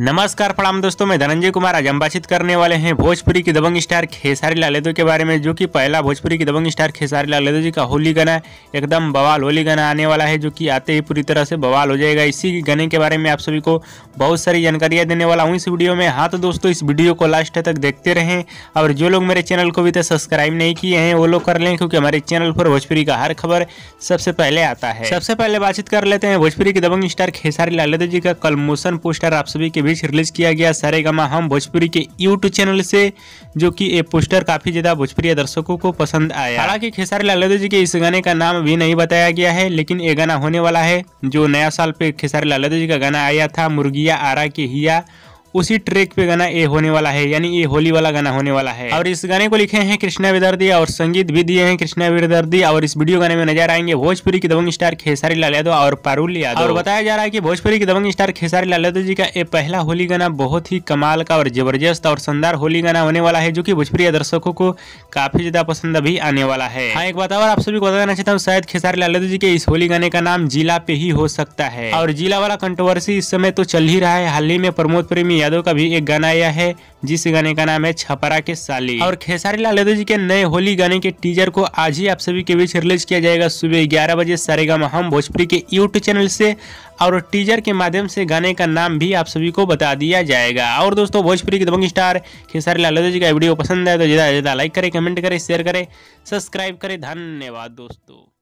नमस्कार प्रणाम दोस्तों मैं धनंजय कुमार आज हम बातचीत करने वाले हैं भोजपुरी की दबंग स्टार खेसारी लाल यादव के बारे में जो कि पहला भोजपुरी की दबंग स्टार खेसारी लाल यादव जी का होली गाना एकदम बवाल होली गाना आने वाला है जो कि आते ही पूरी तरह से बवाल हो जाएगा इसी गाने के बारे में आप सभी को बहुत सारी जानकारियाँ देने वाला हूँ इस वीडियो में हाँ तो दोस्तों इस वीडियो को लास्ट तक देखते रहें और जो लोग मेरे चैनल को अभी तक सब्सक्राइब नहीं किए हैं वो लोग कर लें क्योंकि हमारे चैनल पर भोजपुरी का हर खबर सबसे पहले आता है सबसे पहले बातचीत कर लेते हैं भोजपुरी की दबंग स्टार खेसारी लाल यादव जी का कलमोशन पोस्टर आप सभी के बीच रिलीज किया गया सारेगामा हम भोजपुरी के यूट्यूब चैनल से जो कि ये पोस्टर काफी ज्यादा भोजपुरी दर्शकों को पसंद आया हालांकि खेसारी लाल यादव जी के इस गाने का नाम भी नहीं बताया गया है लेकिन ये गाना होने वाला है जो नया साल पे खेसारी लाल यादव जी का गाना आया था मुर्गिया आरा के हिया उसी ट्रैक पे गाना ए होने वाला है यानी ये होली वाला गाना होने वाला है और इस गाने को लिखे हैं कृष्णा विदर्दी और संगीत भी दिए हैं कृष्णा विदर्दी और इस वीडियो गाने में नजर आएंगे भोजपुरी की दबंग स्टार खेसारी लाल यादव और पारुल यादव और बताया जा रहा है की भोजपुरी की दबंग स्टार खेसारी लाल यादव जी का ये पहला होली गाना बहुत ही कमाल का और जबरदस्त और शानदार होली गाना होने वाला है जो की भोजपुरी दर्शकों को काफी ज्यादा पसंद भी आने वाला है हाँ एक बात और आप सभी को बता देना चाहता हूँ शायद खेसारी लाल यादव जी के इस होली गाने का नाम जिला पे ही हो सकता है और जिला वाला कंट्रोवर्सी इस समय तो चल ही रहा है हाल ही में प्रमोद प्रेमी यादव का भी एक गाना आया है जिस गाने का नाम है छपरा के साली और खेसारी लाल यादव जी के नए होली गाने के टीजर को आज ही आप सभी के बीच रिलीज किया जाएगा सुबह ग्यारह बजे सारेगा महम भोजपुरी के यूट्यूब चैनल से और टीजर के माध्यम से गाने का नाम भी आप सभी को बता दिया जाएगा और दोस्तों भोजपुरी के दबंग स्टार खेसारी लाल यादव जी का वीडियो पसंद आए तो ज़्यादा ज़्यादा लाइक करे कमेंट करे शेयर करे सब्सक्राइब करे धन्यवाद दोस्तों